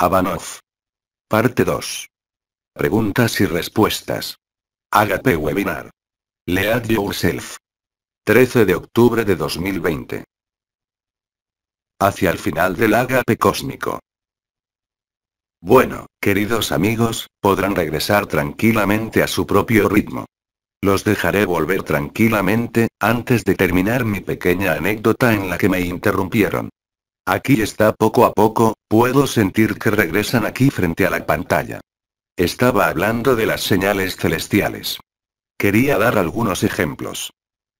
Abanov. Parte 2. Preguntas y respuestas. Agape Webinar. Lead Yourself. 13 de octubre de 2020. Hacia el final del Agape Cósmico. Bueno, queridos amigos, podrán regresar tranquilamente a su propio ritmo. Los dejaré volver tranquilamente, antes de terminar mi pequeña anécdota en la que me interrumpieron. Aquí está poco a poco, puedo sentir que regresan aquí frente a la pantalla. Estaba hablando de las señales celestiales. Quería dar algunos ejemplos.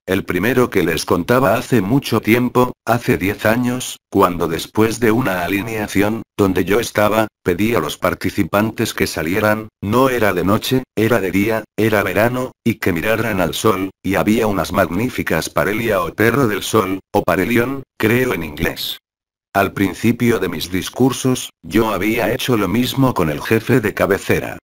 El primero que les contaba hace mucho tiempo, hace 10 años, cuando después de una alineación, donde yo estaba, pedí a los participantes que salieran, no era de noche, era de día, era verano, y que miraran al sol, y había unas magníficas parelia o perro del sol, o parelión, creo en inglés. Al principio de mis discursos, yo había hecho lo mismo con el jefe de cabecera.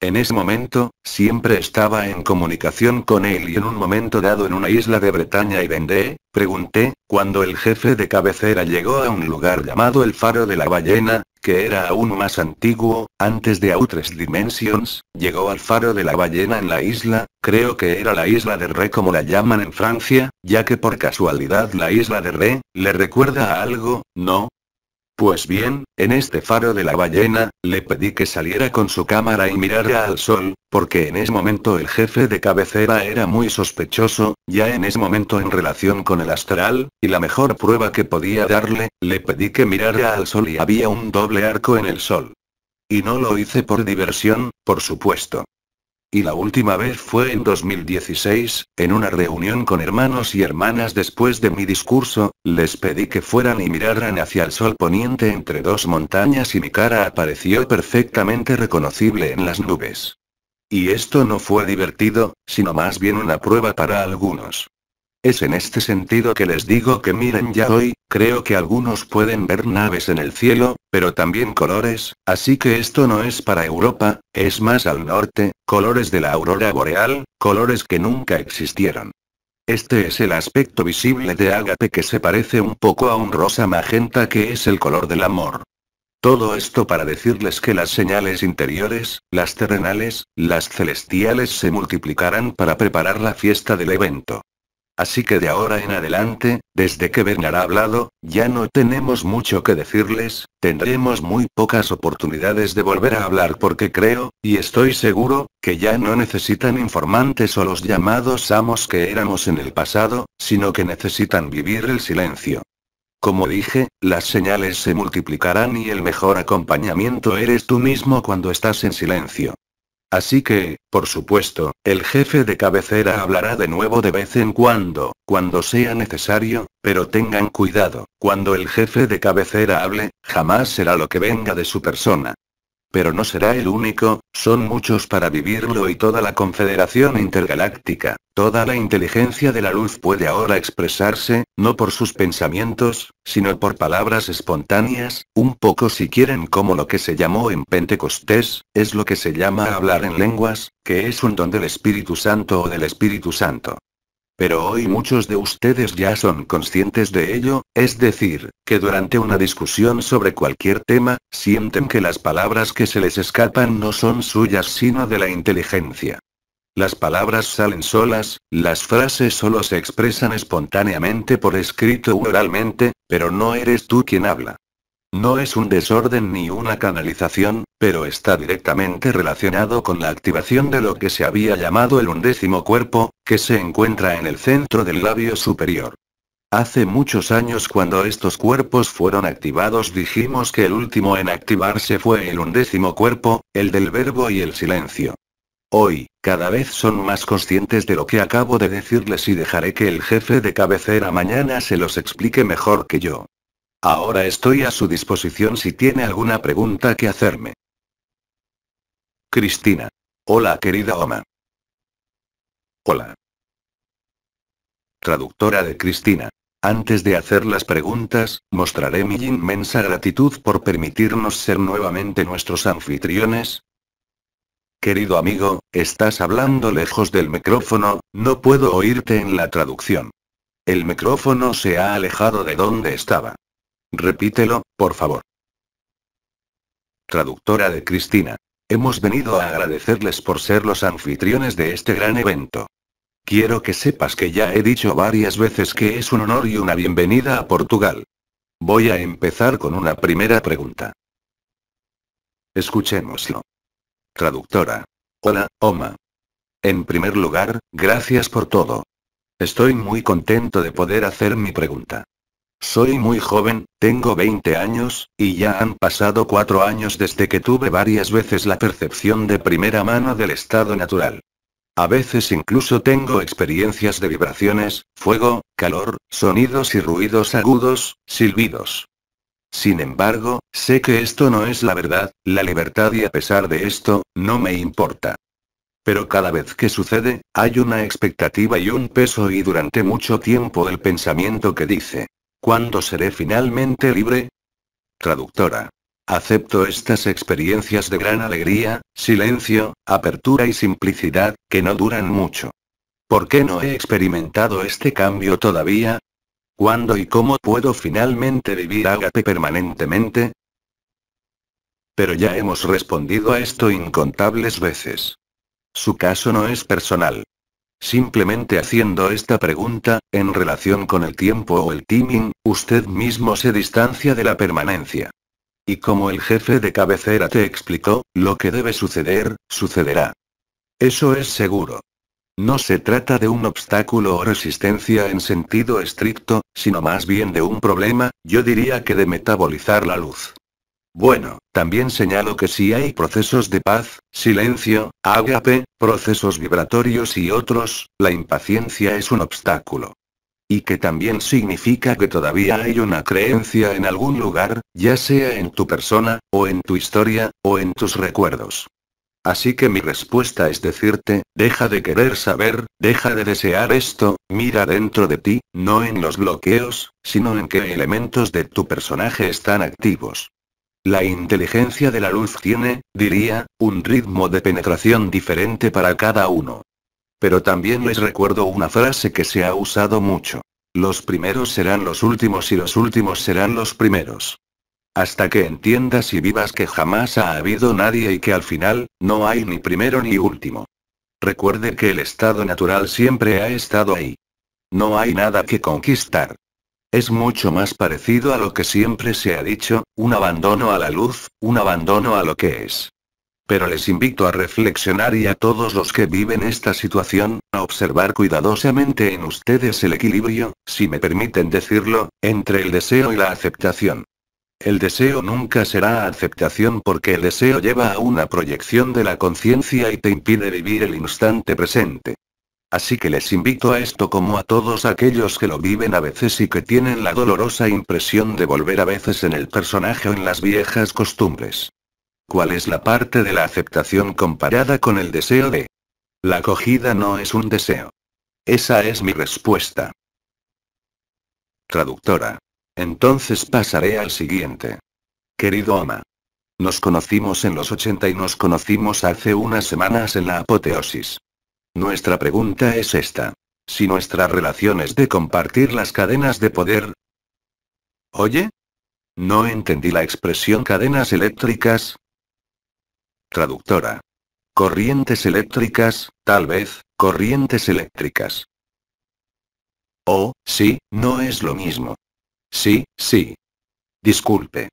En ese momento, siempre estaba en comunicación con él y en un momento dado en una isla de Bretaña y vendé, pregunté, cuando el jefe de cabecera llegó a un lugar llamado el Faro de la Ballena, que era aún más antiguo, antes de Outres Dimensions, llegó al faro de la ballena en la isla, creo que era la isla de re como la llaman en Francia, ya que por casualidad la isla de re le recuerda a algo, ¿no? Pues bien, en este faro de la ballena, le pedí que saliera con su cámara y mirara al sol, porque en ese momento el jefe de cabecera era muy sospechoso, ya en ese momento en relación con el astral, y la mejor prueba que podía darle, le pedí que mirara al sol y había un doble arco en el sol. Y no lo hice por diversión, por supuesto y la última vez fue en 2016, en una reunión con hermanos y hermanas después de mi discurso, les pedí que fueran y miraran hacia el sol poniente entre dos montañas y mi cara apareció perfectamente reconocible en las nubes. Y esto no fue divertido, sino más bien una prueba para algunos. Es en este sentido que les digo que miren ya hoy, Creo que algunos pueden ver naves en el cielo, pero también colores, así que esto no es para Europa, es más al norte, colores de la aurora boreal, colores que nunca existieron. Este es el aspecto visible de Ágape que se parece un poco a un rosa magenta que es el color del amor. Todo esto para decirles que las señales interiores, las terrenales, las celestiales se multiplicarán para preparar la fiesta del evento. Así que de ahora en adelante, desde que Bernard ha hablado, ya no tenemos mucho que decirles, tendremos muy pocas oportunidades de volver a hablar porque creo, y estoy seguro, que ya no necesitan informantes o los llamados amos que éramos en el pasado, sino que necesitan vivir el silencio. Como dije, las señales se multiplicarán y el mejor acompañamiento eres tú mismo cuando estás en silencio. Así que, por supuesto, el jefe de cabecera hablará de nuevo de vez en cuando, cuando sea necesario, pero tengan cuidado, cuando el jefe de cabecera hable, jamás será lo que venga de su persona. Pero no será el único, son muchos para vivirlo y toda la Confederación Intergaláctica, toda la inteligencia de la luz puede ahora expresarse, no por sus pensamientos, sino por palabras espontáneas, un poco si quieren como lo que se llamó en Pentecostés, es lo que se llama hablar en lenguas, que es un don del Espíritu Santo o del Espíritu Santo. Pero hoy muchos de ustedes ya son conscientes de ello, es decir, que durante una discusión sobre cualquier tema, sienten que las palabras que se les escapan no son suyas sino de la inteligencia. Las palabras salen solas, las frases solo se expresan espontáneamente por escrito u oralmente, pero no eres tú quien habla. No es un desorden ni una canalización, pero está directamente relacionado con la activación de lo que se había llamado el undécimo cuerpo, que se encuentra en el centro del labio superior. Hace muchos años cuando estos cuerpos fueron activados dijimos que el último en activarse fue el undécimo cuerpo, el del verbo y el silencio. Hoy, cada vez son más conscientes de lo que acabo de decirles y dejaré que el jefe de cabecera mañana se los explique mejor que yo. Ahora estoy a su disposición si tiene alguna pregunta que hacerme. Cristina. Hola querida Oma. Hola. Traductora de Cristina. Antes de hacer las preguntas, mostraré mi inmensa gratitud por permitirnos ser nuevamente nuestros anfitriones. Querido amigo, estás hablando lejos del micrófono, no puedo oírte en la traducción. El micrófono se ha alejado de donde estaba. Repítelo, por favor. Traductora de Cristina. Hemos venido a agradecerles por ser los anfitriones de este gran evento. Quiero que sepas que ya he dicho varias veces que es un honor y una bienvenida a Portugal. Voy a empezar con una primera pregunta. Escuchémoslo. Traductora. Hola, Oma. En primer lugar, gracias por todo. Estoy muy contento de poder hacer mi pregunta. Soy muy joven, tengo 20 años, y ya han pasado cuatro años desde que tuve varias veces la percepción de primera mano del estado natural. A veces incluso tengo experiencias de vibraciones, fuego, calor, sonidos y ruidos agudos, silbidos. Sin embargo, sé que esto no es la verdad, la libertad y a pesar de esto, no me importa. Pero cada vez que sucede, hay una expectativa y un peso y durante mucho tiempo el pensamiento que dice, ¿Cuándo seré finalmente libre? Traductora. Acepto estas experiencias de gran alegría, silencio, apertura y simplicidad, que no duran mucho. ¿Por qué no he experimentado este cambio todavía? ¿Cuándo y cómo puedo finalmente vivir ágape permanentemente? Pero ya hemos respondido a esto incontables veces. Su caso no es personal. Simplemente haciendo esta pregunta, en relación con el tiempo o el timing, usted mismo se distancia de la permanencia. Y como el jefe de cabecera te explicó, lo que debe suceder, sucederá. Eso es seguro. No se trata de un obstáculo o resistencia en sentido estricto, sino más bien de un problema, yo diría que de metabolizar la luz. Bueno, también señalo que si hay procesos de paz, silencio, agape, procesos vibratorios y otros, la impaciencia es un obstáculo. Y que también significa que todavía hay una creencia en algún lugar, ya sea en tu persona, o en tu historia, o en tus recuerdos. Así que mi respuesta es decirte, deja de querer saber, deja de desear esto, mira dentro de ti, no en los bloqueos, sino en qué elementos de tu personaje están activos. La inteligencia de la luz tiene, diría, un ritmo de penetración diferente para cada uno. Pero también les recuerdo una frase que se ha usado mucho. Los primeros serán los últimos y los últimos serán los primeros. Hasta que entiendas y vivas que jamás ha habido nadie y que al final, no hay ni primero ni último. Recuerde que el estado natural siempre ha estado ahí. No hay nada que conquistar. Es mucho más parecido a lo que siempre se ha dicho, un abandono a la luz, un abandono a lo que es. Pero les invito a reflexionar y a todos los que viven esta situación, a observar cuidadosamente en ustedes el equilibrio, si me permiten decirlo, entre el deseo y la aceptación. El deseo nunca será aceptación porque el deseo lleva a una proyección de la conciencia y te impide vivir el instante presente. Así que les invito a esto como a todos aquellos que lo viven a veces y que tienen la dolorosa impresión de volver a veces en el personaje o en las viejas costumbres. ¿Cuál es la parte de la aceptación comparada con el deseo de? La acogida no es un deseo. Esa es mi respuesta. Traductora. Entonces pasaré al siguiente. Querido Ama. Nos conocimos en los 80 y nos conocimos hace unas semanas en la apoteosis. Nuestra pregunta es esta. Si nuestra relación es de compartir las cadenas de poder... ¿Oye? No entendí la expresión cadenas eléctricas. Traductora. Corrientes eléctricas, tal vez, corrientes eléctricas. Oh, sí, no es lo mismo. Sí, sí. Disculpe.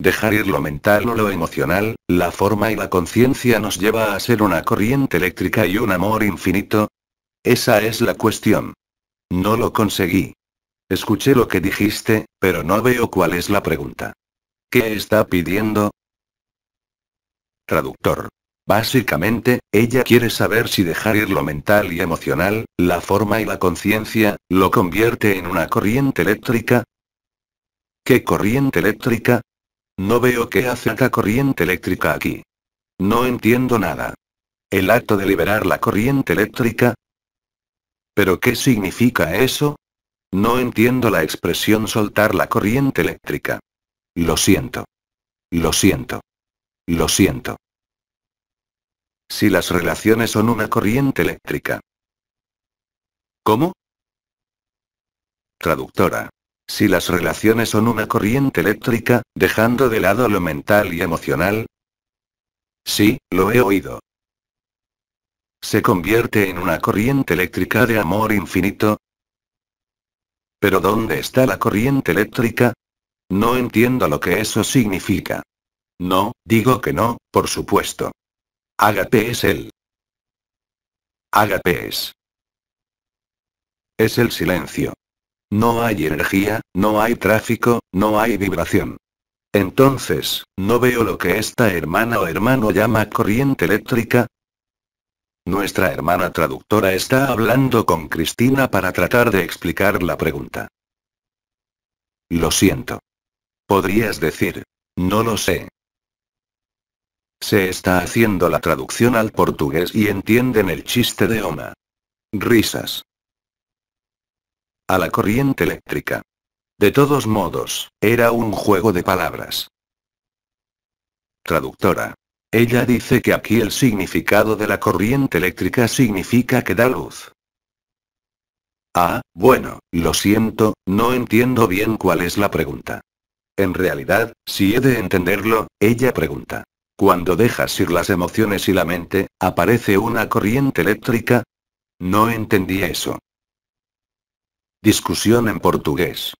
Dejar ir lo mental o lo emocional, la forma y la conciencia nos lleva a ser una corriente eléctrica y un amor infinito. Esa es la cuestión. No lo conseguí. Escuché lo que dijiste, pero no veo cuál es la pregunta. ¿Qué está pidiendo? Traductor. Básicamente, ella quiere saber si dejar ir lo mental y emocional, la forma y la conciencia, lo convierte en una corriente eléctrica. ¿Qué corriente eléctrica? No veo qué hace la corriente eléctrica aquí. No entiendo nada. El acto de liberar la corriente eléctrica. ¿Pero qué significa eso? No entiendo la expresión soltar la corriente eléctrica. Lo siento. Lo siento. Lo siento. Si las relaciones son una corriente eléctrica. ¿Cómo? Traductora. Si las relaciones son una corriente eléctrica, dejando de lado lo mental y emocional. Sí, lo he oído. Se convierte en una corriente eléctrica de amor infinito. Pero ¿dónde está la corriente eléctrica? No entiendo lo que eso significa. No, digo que no, por supuesto. Agape es él. Agape es. Es el silencio. No hay energía, no hay tráfico, no hay vibración. Entonces, ¿no veo lo que esta hermana o hermano llama corriente eléctrica? Nuestra hermana traductora está hablando con Cristina para tratar de explicar la pregunta. Lo siento. Podrías decir, no lo sé. Se está haciendo la traducción al portugués y entienden el chiste de Oma. Risas. A la corriente eléctrica. De todos modos, era un juego de palabras. Traductora. Ella dice que aquí el significado de la corriente eléctrica significa que da luz. Ah, bueno, lo siento, no entiendo bien cuál es la pregunta. En realidad, si he de entenderlo, ella pregunta. Cuando dejas ir las emociones y la mente, aparece una corriente eléctrica. No entendí eso. Discusión en portugués.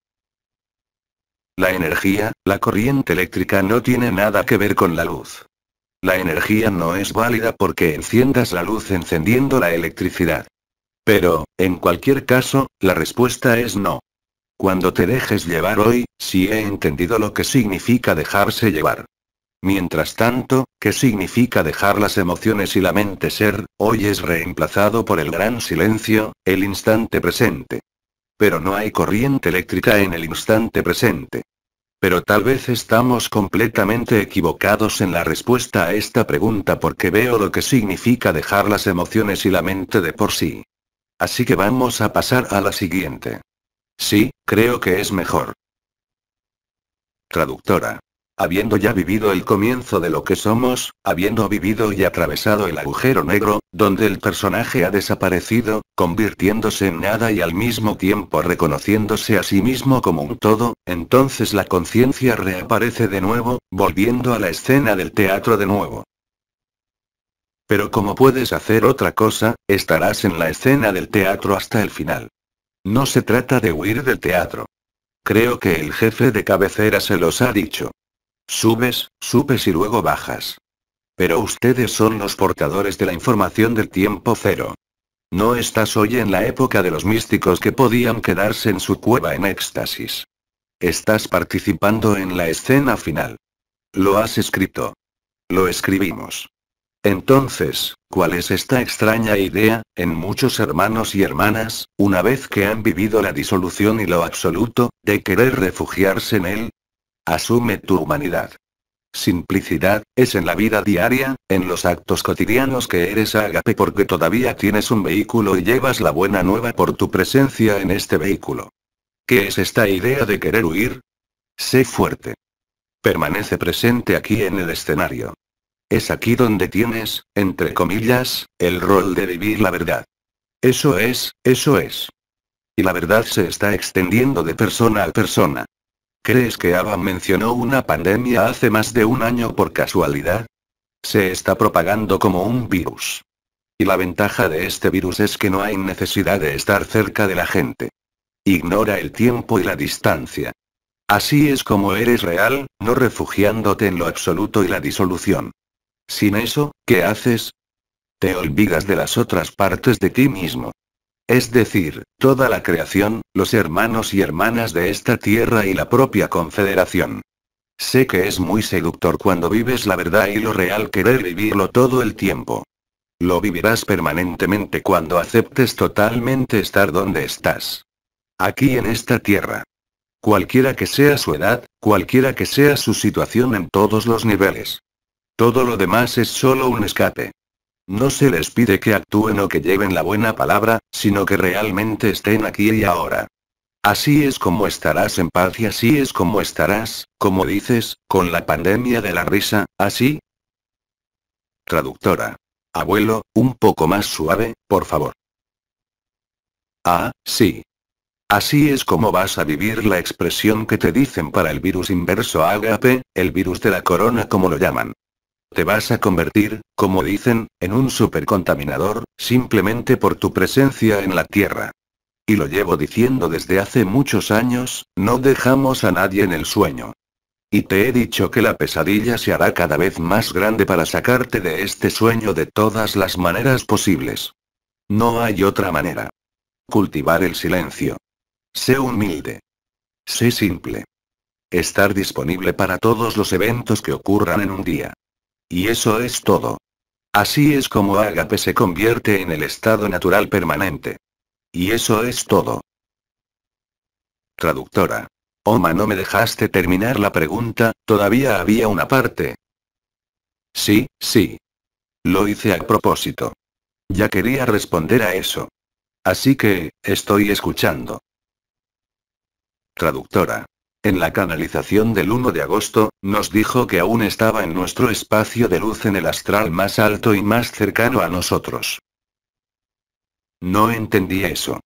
La energía, la corriente eléctrica no tiene nada que ver con la luz. La energía no es válida porque enciendas la luz encendiendo la electricidad. Pero, en cualquier caso, la respuesta es no. Cuando te dejes llevar hoy, si he entendido lo que significa dejarse llevar. Mientras tanto, ¿qué significa dejar las emociones y la mente ser? Hoy es reemplazado por el gran silencio, el instante presente. Pero no hay corriente eléctrica en el instante presente. Pero tal vez estamos completamente equivocados en la respuesta a esta pregunta porque veo lo que significa dejar las emociones y la mente de por sí. Así que vamos a pasar a la siguiente. Sí, creo que es mejor. Traductora. Habiendo ya vivido el comienzo de lo que somos, habiendo vivido y atravesado el agujero negro, donde el personaje ha desaparecido, convirtiéndose en nada y al mismo tiempo reconociéndose a sí mismo como un todo, entonces la conciencia reaparece de nuevo, volviendo a la escena del teatro de nuevo. Pero como puedes hacer otra cosa, estarás en la escena del teatro hasta el final. No se trata de huir del teatro. Creo que el jefe de cabecera se los ha dicho. Subes, subes y luego bajas. Pero ustedes son los portadores de la información del tiempo cero. No estás hoy en la época de los místicos que podían quedarse en su cueva en éxtasis. Estás participando en la escena final. Lo has escrito. Lo escribimos. Entonces, ¿cuál es esta extraña idea, en muchos hermanos y hermanas, una vez que han vivido la disolución y lo absoluto, de querer refugiarse en él, Asume tu humanidad. Simplicidad, es en la vida diaria, en los actos cotidianos que eres agape porque todavía tienes un vehículo y llevas la buena nueva por tu presencia en este vehículo. ¿Qué es esta idea de querer huir? Sé fuerte. Permanece presente aquí en el escenario. Es aquí donde tienes, entre comillas, el rol de vivir la verdad. Eso es, eso es. Y la verdad se está extendiendo de persona a persona. ¿Crees que Ava mencionó una pandemia hace más de un año por casualidad? Se está propagando como un virus. Y la ventaja de este virus es que no hay necesidad de estar cerca de la gente. Ignora el tiempo y la distancia. Así es como eres real, no refugiándote en lo absoluto y la disolución. Sin eso, ¿qué haces? Te olvidas de las otras partes de ti mismo. Es decir, toda la creación, los hermanos y hermanas de esta tierra y la propia confederación. Sé que es muy seductor cuando vives la verdad y lo real querer vivirlo todo el tiempo. Lo vivirás permanentemente cuando aceptes totalmente estar donde estás. Aquí en esta tierra. Cualquiera que sea su edad, cualquiera que sea su situación en todos los niveles. Todo lo demás es solo un escape. No se les pide que actúen o que lleven la buena palabra, sino que realmente estén aquí y ahora. Así es como estarás en paz y así es como estarás, como dices, con la pandemia de la risa, así. Traductora. Abuelo, un poco más suave, por favor. Ah, sí. Así es como vas a vivir la expresión que te dicen para el virus inverso agape, el virus de la corona como lo llaman. Te vas a convertir, como dicen, en un supercontaminador, simplemente por tu presencia en la Tierra. Y lo llevo diciendo desde hace muchos años, no dejamos a nadie en el sueño. Y te he dicho que la pesadilla se hará cada vez más grande para sacarte de este sueño de todas las maneras posibles. No hay otra manera. Cultivar el silencio. Sé humilde. Sé simple. Estar disponible para todos los eventos que ocurran en un día. Y eso es todo. Así es como Agape se convierte en el estado natural permanente. Y eso es todo. Traductora. Oma, no me dejaste terminar la pregunta, todavía había una parte. Sí, sí. Lo hice a propósito. Ya quería responder a eso. Así que, estoy escuchando. Traductora. En la canalización del 1 de agosto, nos dijo que aún estaba en nuestro espacio de luz en el astral más alto y más cercano a nosotros. No entendí eso.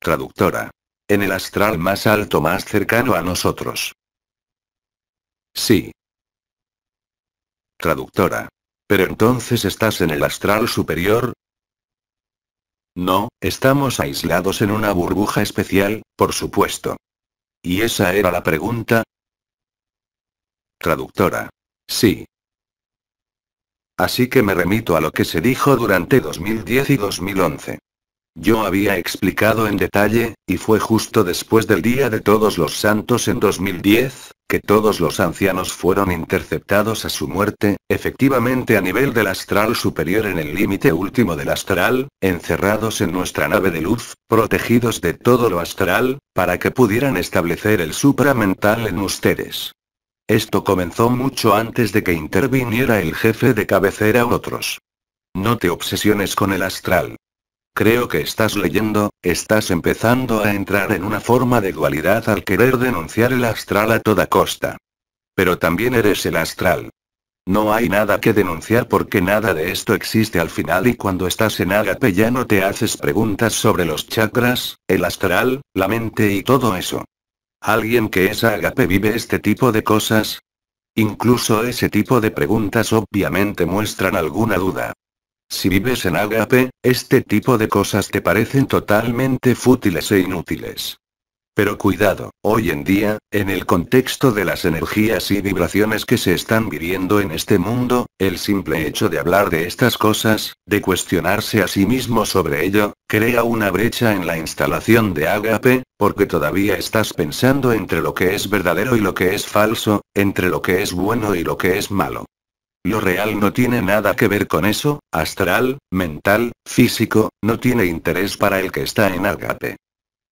Traductora. En el astral más alto más cercano a nosotros. Sí. Traductora. Pero entonces estás en el astral superior, no, estamos aislados en una burbuja especial, por supuesto. ¿Y esa era la pregunta? Traductora. Sí. Así que me remito a lo que se dijo durante 2010 y 2011. Yo había explicado en detalle, y fue justo después del Día de Todos los Santos en 2010, que todos los ancianos fueron interceptados a su muerte, efectivamente a nivel del astral superior en el límite último del astral, encerrados en nuestra nave de luz, protegidos de todo lo astral, para que pudieran establecer el supramental en ustedes. Esto comenzó mucho antes de que interviniera el jefe de cabecera u otros. No te obsesiones con el astral. Creo que estás leyendo, estás empezando a entrar en una forma de dualidad al querer denunciar el astral a toda costa. Pero también eres el astral. No hay nada que denunciar porque nada de esto existe al final y cuando estás en Agape ya no te haces preguntas sobre los chakras, el astral, la mente y todo eso. ¿Alguien que es Agape vive este tipo de cosas? Incluso ese tipo de preguntas obviamente muestran alguna duda. Si vives en Agape, este tipo de cosas te parecen totalmente fútiles e inútiles. Pero cuidado, hoy en día, en el contexto de las energías y vibraciones que se están viviendo en este mundo, el simple hecho de hablar de estas cosas, de cuestionarse a sí mismo sobre ello, crea una brecha en la instalación de Agape, porque todavía estás pensando entre lo que es verdadero y lo que es falso, entre lo que es bueno y lo que es malo. Lo real no tiene nada que ver con eso, astral, mental, físico, no tiene interés para el que está en Agape.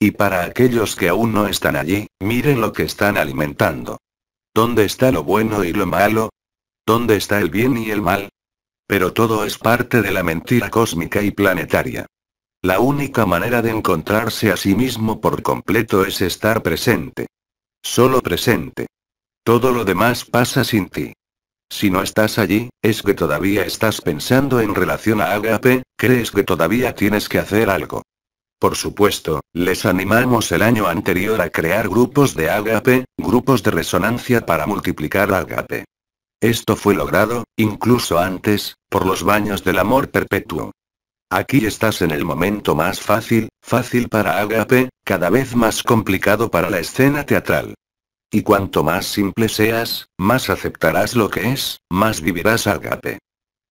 Y para aquellos que aún no están allí, miren lo que están alimentando. ¿Dónde está lo bueno y lo malo? ¿Dónde está el bien y el mal? Pero todo es parte de la mentira cósmica y planetaria. La única manera de encontrarse a sí mismo por completo es estar presente. Solo presente. Todo lo demás pasa sin ti. Si no estás allí, es que todavía estás pensando en relación a Agape, crees que todavía tienes que hacer algo. Por supuesto, les animamos el año anterior a crear grupos de Agape, grupos de resonancia para multiplicar Agape. Esto fue logrado, incluso antes, por los baños del amor perpetuo. Aquí estás en el momento más fácil, fácil para Agape, cada vez más complicado para la escena teatral. Y cuanto más simple seas, más aceptarás lo que es, más vivirás agape.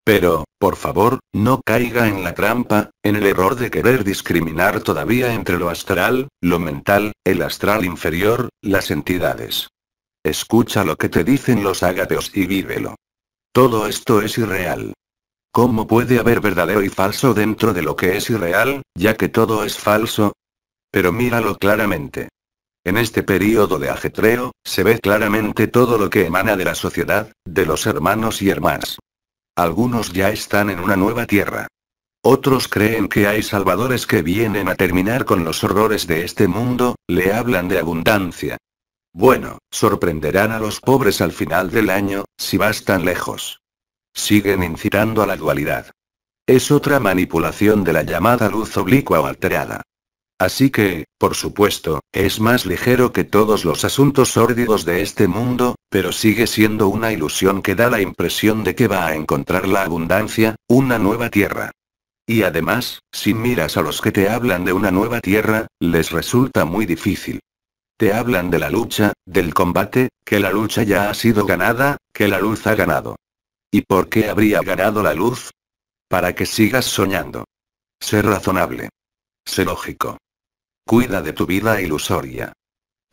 Pero, por favor, no caiga en la trampa, en el error de querer discriminar todavía entre lo astral, lo mental, el astral inferior, las entidades. Escucha lo que te dicen los ágateos y vívelo. Todo esto es irreal. ¿Cómo puede haber verdadero y falso dentro de lo que es irreal, ya que todo es falso? Pero míralo claramente. En este período de ajetreo, se ve claramente todo lo que emana de la sociedad, de los hermanos y hermanas. Algunos ya están en una nueva tierra. Otros creen que hay salvadores que vienen a terminar con los horrores de este mundo, le hablan de abundancia. Bueno, sorprenderán a los pobres al final del año, si vas tan lejos. Siguen incitando a la dualidad. Es otra manipulación de la llamada luz oblicua o alterada. Así que, por supuesto, es más ligero que todos los asuntos sórdidos de este mundo, pero sigue siendo una ilusión que da la impresión de que va a encontrar la abundancia, una nueva tierra. Y además, si miras a los que te hablan de una nueva tierra, les resulta muy difícil. Te hablan de la lucha, del combate, que la lucha ya ha sido ganada, que la luz ha ganado. ¿Y por qué habría ganado la luz? Para que sigas soñando. Sé razonable. Sé lógico. Cuida de tu vida ilusoria.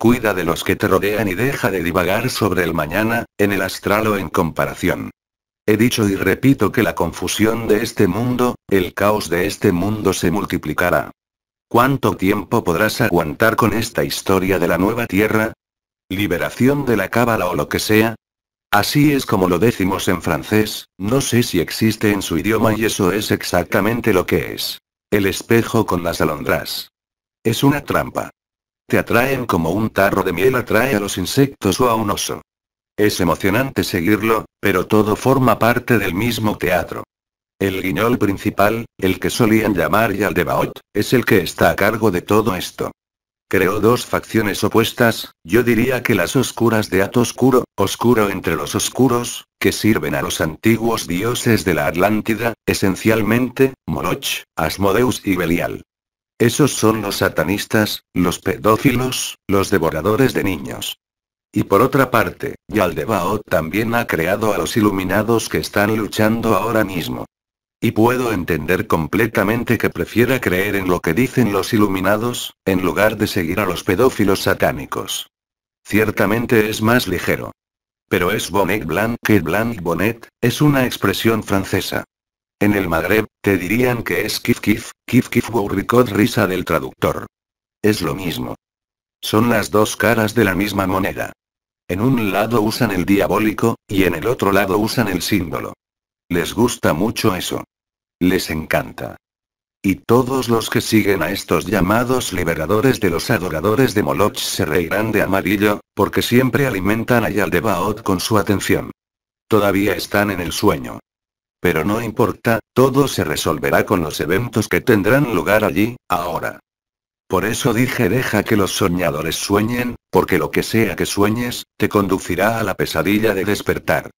Cuida de los que te rodean y deja de divagar sobre el mañana, en el astral o en comparación. He dicho y repito que la confusión de este mundo, el caos de este mundo se multiplicará. ¿Cuánto tiempo podrás aguantar con esta historia de la nueva tierra? ¿Liberación de la cábala o lo que sea? Así es como lo decimos en francés, no sé si existe en su idioma y eso es exactamente lo que es. El espejo con las alondras. Es una trampa. Te atraen como un tarro de miel atrae a los insectos o a un oso. Es emocionante seguirlo, pero todo forma parte del mismo teatro. El guiñol principal, el que solían llamar Yaldebaot, es el que está a cargo de todo esto. Creó dos facciones opuestas, yo diría que las oscuras de Atoscuro, Oscuro, oscuro entre los oscuros, que sirven a los antiguos dioses de la Atlántida, esencialmente, Moloch, Asmodeus y Belial. Esos son los satanistas, los pedófilos, los devoradores de niños. Y por otra parte, Yaldebao también ha creado a los iluminados que están luchando ahora mismo. Y puedo entender completamente que prefiera creer en lo que dicen los iluminados, en lugar de seguir a los pedófilos satánicos. Ciertamente es más ligero. Pero es bonnet blanc que blanc bonnet, es una expresión francesa. En el Magreb, te dirían que es kif kif, kif kif burricot risa del traductor. Es lo mismo. Son las dos caras de la misma moneda. En un lado usan el diabólico, y en el otro lado usan el símbolo. Les gusta mucho eso. Les encanta. Y todos los que siguen a estos llamados liberadores de los adoradores de Moloch se reirán de amarillo, porque siempre alimentan a Yaldebaot con su atención. Todavía están en el sueño. Pero no importa, todo se resolverá con los eventos que tendrán lugar allí, ahora. Por eso dije deja que los soñadores sueñen, porque lo que sea que sueñes, te conducirá a la pesadilla de despertar.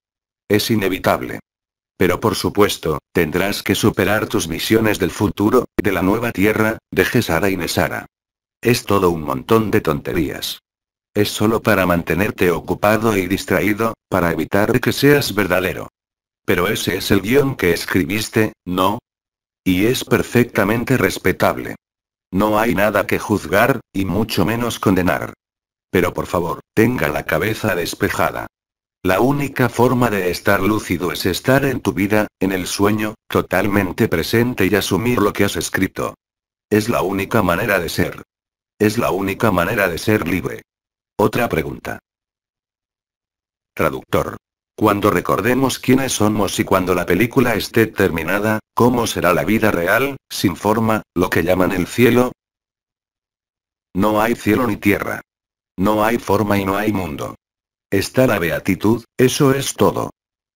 Es inevitable. Pero por supuesto, tendrás que superar tus misiones del futuro, de la nueva tierra, de Gesara y Nesara. Es todo un montón de tonterías. Es solo para mantenerte ocupado y distraído, para evitar que seas verdadero. Pero ese es el guión que escribiste, ¿no? Y es perfectamente respetable. No hay nada que juzgar, y mucho menos condenar. Pero por favor, tenga la cabeza despejada. La única forma de estar lúcido es estar en tu vida, en el sueño, totalmente presente y asumir lo que has escrito. Es la única manera de ser. Es la única manera de ser libre. Otra pregunta. Traductor. Cuando recordemos quiénes somos y cuando la película esté terminada, ¿cómo será la vida real, sin forma, lo que llaman el cielo? No hay cielo ni tierra. No hay forma y no hay mundo. Está la beatitud, eso es todo.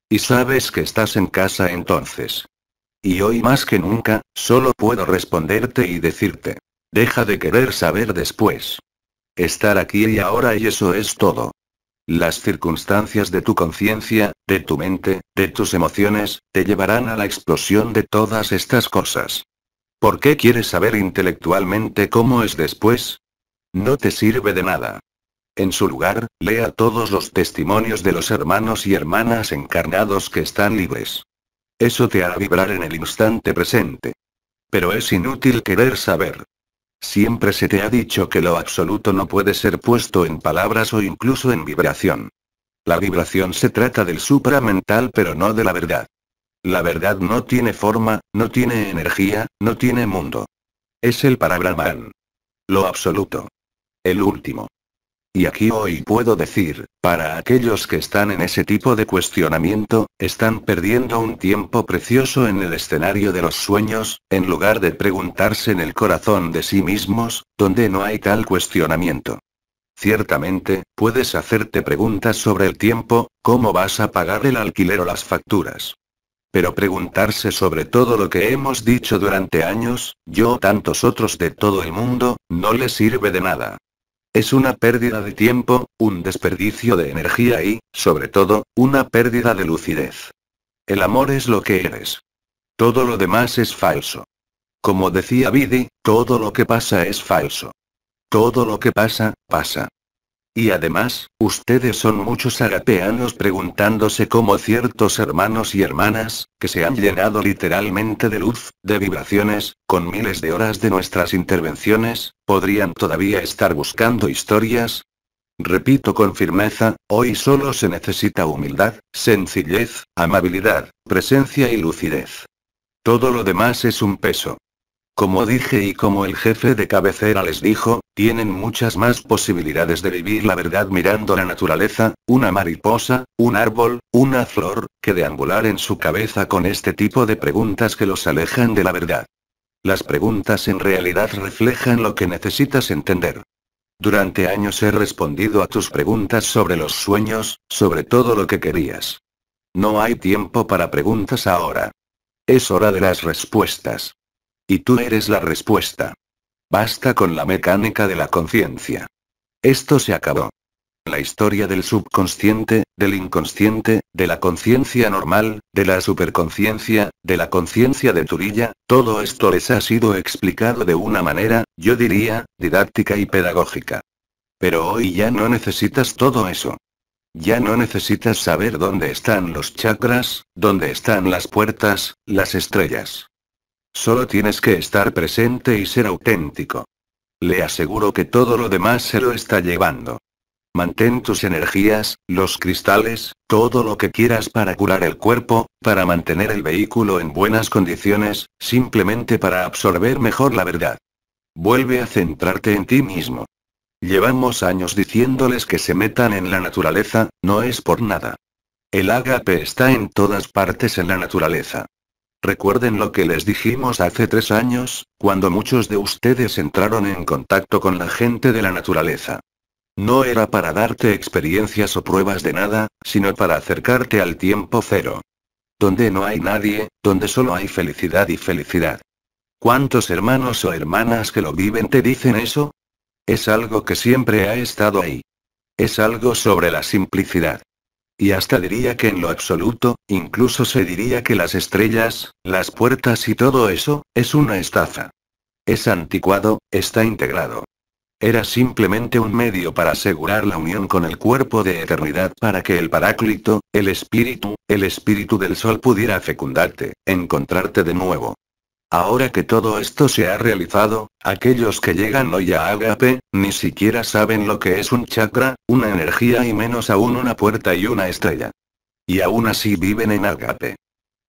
Y sabes que estás en casa entonces. Y hoy más que nunca, solo puedo responderte y decirte. Deja de querer saber después. Estar aquí y ahora y eso es todo. Las circunstancias de tu conciencia, de tu mente, de tus emociones, te llevarán a la explosión de todas estas cosas. ¿Por qué quieres saber intelectualmente cómo es después? No te sirve de nada. En su lugar, lea todos los testimonios de los hermanos y hermanas encarnados que están libres. Eso te hará vibrar en el instante presente. Pero es inútil querer saber, Siempre se te ha dicho que lo absoluto no puede ser puesto en palabras o incluso en vibración. La vibración se trata del supramental pero no de la verdad. La verdad no tiene forma, no tiene energía, no tiene mundo. Es el para Lo absoluto. El último. Y aquí hoy puedo decir, para aquellos que están en ese tipo de cuestionamiento, están perdiendo un tiempo precioso en el escenario de los sueños, en lugar de preguntarse en el corazón de sí mismos, donde no hay tal cuestionamiento. Ciertamente, puedes hacerte preguntas sobre el tiempo, cómo vas a pagar el alquiler o las facturas. Pero preguntarse sobre todo lo que hemos dicho durante años, yo o tantos otros de todo el mundo, no le sirve de nada. Es una pérdida de tiempo, un desperdicio de energía y, sobre todo, una pérdida de lucidez. El amor es lo que eres. Todo lo demás es falso. Como decía Bidi, todo lo que pasa es falso. Todo lo que pasa, pasa. Y además, ustedes son muchos arapeanos preguntándose cómo ciertos hermanos y hermanas, que se han llenado literalmente de luz, de vibraciones, con miles de horas de nuestras intervenciones, podrían todavía estar buscando historias. Repito con firmeza, hoy solo se necesita humildad, sencillez, amabilidad, presencia y lucidez. Todo lo demás es un peso. Como dije y como el jefe de cabecera les dijo, tienen muchas más posibilidades de vivir la verdad mirando la naturaleza, una mariposa, un árbol, una flor, que deambular en su cabeza con este tipo de preguntas que los alejan de la verdad. Las preguntas en realidad reflejan lo que necesitas entender. Durante años he respondido a tus preguntas sobre los sueños, sobre todo lo que querías. No hay tiempo para preguntas ahora. Es hora de las respuestas. Y tú eres la respuesta. Basta con la mecánica de la conciencia. Esto se acabó. La historia del subconsciente, del inconsciente, de la conciencia normal, de la superconciencia, de la conciencia de Turilla, todo esto les ha sido explicado de una manera, yo diría, didáctica y pedagógica. Pero hoy ya no necesitas todo eso. Ya no necesitas saber dónde están los chakras, dónde están las puertas, las estrellas. Solo tienes que estar presente y ser auténtico. Le aseguro que todo lo demás se lo está llevando. Mantén tus energías, los cristales, todo lo que quieras para curar el cuerpo, para mantener el vehículo en buenas condiciones, simplemente para absorber mejor la verdad. Vuelve a centrarte en ti mismo. Llevamos años diciéndoles que se metan en la naturaleza, no es por nada. El Agape está en todas partes en la naturaleza. Recuerden lo que les dijimos hace tres años, cuando muchos de ustedes entraron en contacto con la gente de la naturaleza. No era para darte experiencias o pruebas de nada, sino para acercarte al tiempo cero. Donde no hay nadie, donde solo hay felicidad y felicidad. ¿Cuántos hermanos o hermanas que lo viven te dicen eso? Es algo que siempre ha estado ahí. Es algo sobre la simplicidad y hasta diría que en lo absoluto, incluso se diría que las estrellas, las puertas y todo eso, es una estafa. Es anticuado, está integrado. Era simplemente un medio para asegurar la unión con el cuerpo de eternidad para que el Paráclito, el espíritu, el espíritu del sol pudiera fecundarte, encontrarte de nuevo. Ahora que todo esto se ha realizado, aquellos que llegan hoy a Agape, ni siquiera saben lo que es un chakra, una energía y menos aún una puerta y una estrella. Y aún así viven en Agape.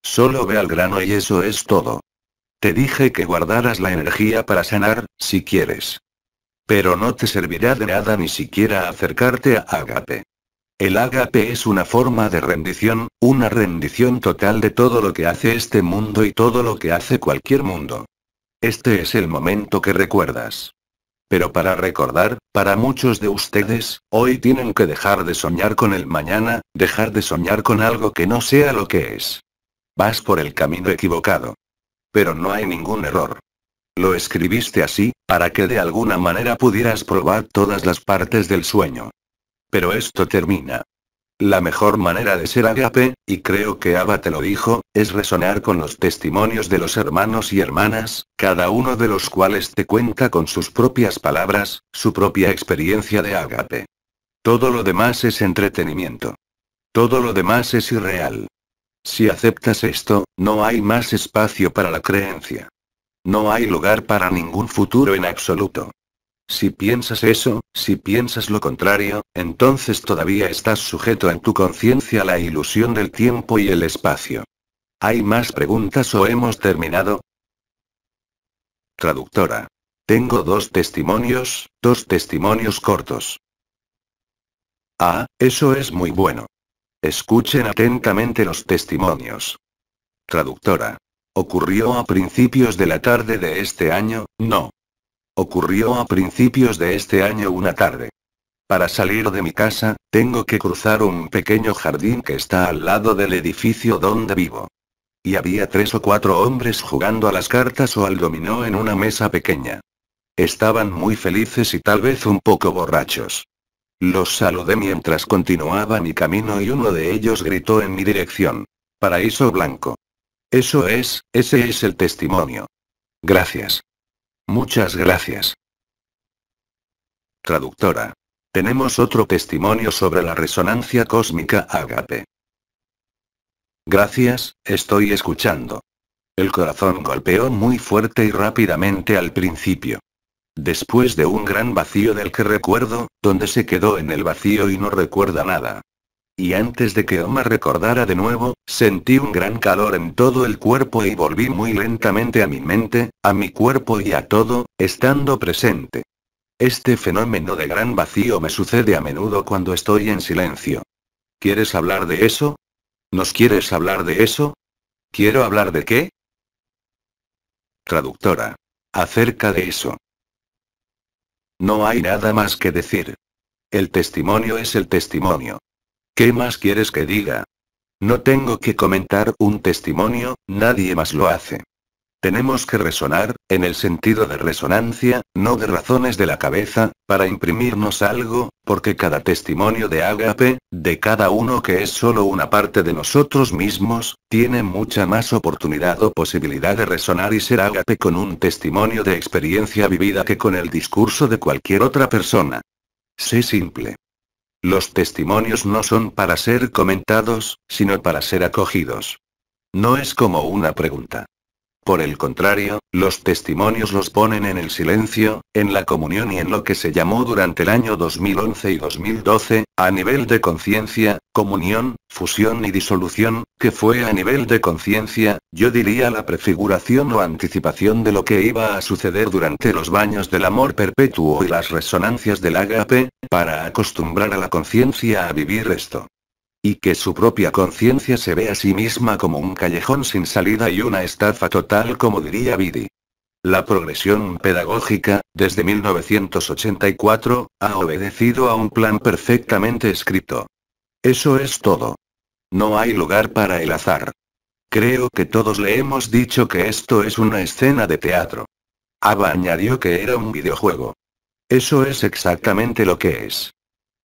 Solo ve al grano y eso es todo. Te dije que guardaras la energía para sanar, si quieres. Pero no te servirá de nada ni siquiera acercarte a Agape. El ágape es una forma de rendición, una rendición total de todo lo que hace este mundo y todo lo que hace cualquier mundo. Este es el momento que recuerdas. Pero para recordar, para muchos de ustedes, hoy tienen que dejar de soñar con el mañana, dejar de soñar con algo que no sea lo que es. Vas por el camino equivocado. Pero no hay ningún error. Lo escribiste así, para que de alguna manera pudieras probar todas las partes del sueño. Pero esto termina. La mejor manera de ser agape, y creo que Abba te lo dijo, es resonar con los testimonios de los hermanos y hermanas, cada uno de los cuales te cuenta con sus propias palabras, su propia experiencia de agape. Todo lo demás es entretenimiento. Todo lo demás es irreal. Si aceptas esto, no hay más espacio para la creencia. No hay lugar para ningún futuro en absoluto. Si piensas eso, si piensas lo contrario, entonces todavía estás sujeto en tu conciencia a la ilusión del tiempo y el espacio. ¿Hay más preguntas o hemos terminado? Traductora. Tengo dos testimonios, dos testimonios cortos. Ah, eso es muy bueno. Escuchen atentamente los testimonios. Traductora. Ocurrió a principios de la tarde de este año, no, Ocurrió a principios de este año una tarde. Para salir de mi casa, tengo que cruzar un pequeño jardín que está al lado del edificio donde vivo. Y había tres o cuatro hombres jugando a las cartas o al dominó en una mesa pequeña. Estaban muy felices y tal vez un poco borrachos. Los saludé mientras continuaba mi camino y uno de ellos gritó en mi dirección. Paraíso blanco. Eso es, ese es el testimonio. Gracias. Muchas gracias. Traductora. Tenemos otro testimonio sobre la resonancia cósmica Agape. Gracias, estoy escuchando. El corazón golpeó muy fuerte y rápidamente al principio. Después de un gran vacío del que recuerdo, donde se quedó en el vacío y no recuerda nada, y antes de que Oma recordara de nuevo, sentí un gran calor en todo el cuerpo y volví muy lentamente a mi mente, a mi cuerpo y a todo, estando presente. Este fenómeno de gran vacío me sucede a menudo cuando estoy en silencio. ¿Quieres hablar de eso? ¿Nos quieres hablar de eso? ¿Quiero hablar de qué? Traductora. Acerca de eso. No hay nada más que decir. El testimonio es el testimonio. ¿Qué más quieres que diga? No tengo que comentar un testimonio, nadie más lo hace. Tenemos que resonar, en el sentido de resonancia, no de razones de la cabeza, para imprimirnos algo, porque cada testimonio de Agape, de cada uno que es solo una parte de nosotros mismos, tiene mucha más oportunidad o posibilidad de resonar y ser Agape con un testimonio de experiencia vivida que con el discurso de cualquier otra persona. Sé simple. Los testimonios no son para ser comentados, sino para ser acogidos. No es como una pregunta. Por el contrario, los testimonios los ponen en el silencio, en la comunión y en lo que se llamó durante el año 2011 y 2012, a nivel de conciencia, comunión, fusión y disolución, que fue a nivel de conciencia, yo diría la prefiguración o anticipación de lo que iba a suceder durante los baños del amor perpetuo y las resonancias del agape, para acostumbrar a la conciencia a vivir esto y que su propia conciencia se ve a sí misma como un callejón sin salida y una estafa total como diría Bidi. La progresión pedagógica, desde 1984, ha obedecido a un plan perfectamente escrito. Eso es todo. No hay lugar para el azar. Creo que todos le hemos dicho que esto es una escena de teatro. Ava añadió que era un videojuego. Eso es exactamente lo que es.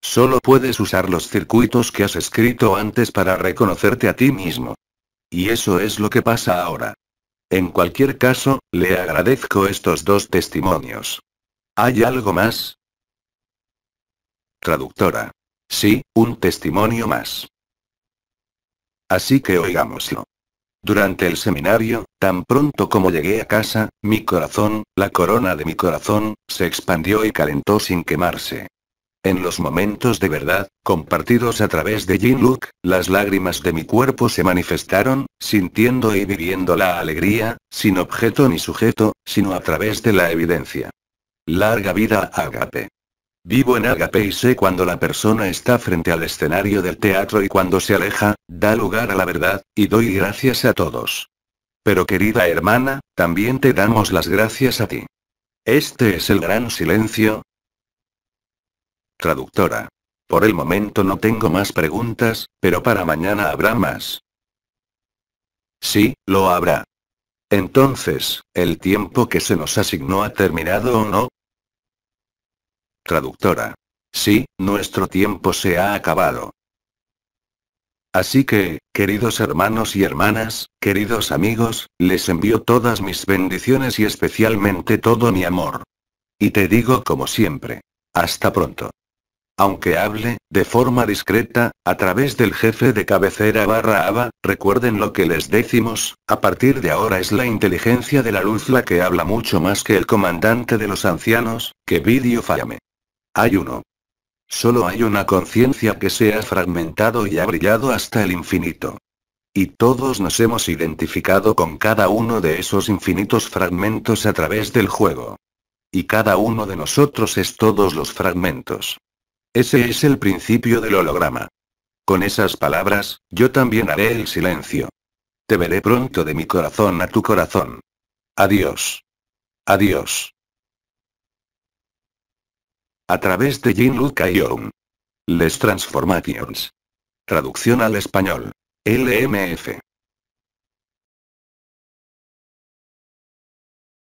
Solo puedes usar los circuitos que has escrito antes para reconocerte a ti mismo. Y eso es lo que pasa ahora. En cualquier caso, le agradezco estos dos testimonios. ¿Hay algo más? Traductora. Sí, un testimonio más. Así que oigámoslo. Durante el seminario, tan pronto como llegué a casa, mi corazón, la corona de mi corazón, se expandió y calentó sin quemarse. En los momentos de verdad, compartidos a través de Jin Luke, las lágrimas de mi cuerpo se manifestaron, sintiendo y viviendo la alegría, sin objeto ni sujeto, sino a través de la evidencia. Larga vida a Agape. Vivo en Agape y sé cuando la persona está frente al escenario del teatro y cuando se aleja, da lugar a la verdad, y doy gracias a todos. Pero querida hermana, también te damos las gracias a ti. Este es el gran silencio, Traductora. Por el momento no tengo más preguntas, pero para mañana habrá más. Sí, lo habrá. Entonces, ¿el tiempo que se nos asignó ha terminado o no? Traductora. Sí, nuestro tiempo se ha acabado. Así que, queridos hermanos y hermanas, queridos amigos, les envío todas mis bendiciones y especialmente todo mi amor. Y te digo como siempre. Hasta pronto aunque hable, de forma discreta, a través del jefe de cabecera barra ABA, recuerden lo que les decimos, a partir de ahora es la inteligencia de la luz la que habla mucho más que el comandante de los ancianos, que vídeo fallame. Hay uno. Solo hay una conciencia que se ha fragmentado y ha brillado hasta el infinito. Y todos nos hemos identificado con cada uno de esos infinitos fragmentos a través del juego. Y cada uno de nosotros es todos los fragmentos. Ese es el principio del holograma. Con esas palabras, yo también haré el silencio. Te veré pronto de mi corazón a tu corazón. Adiós. Adiós. A través de Jean Luc Ion. Les Transformations. Traducción al español. LMF.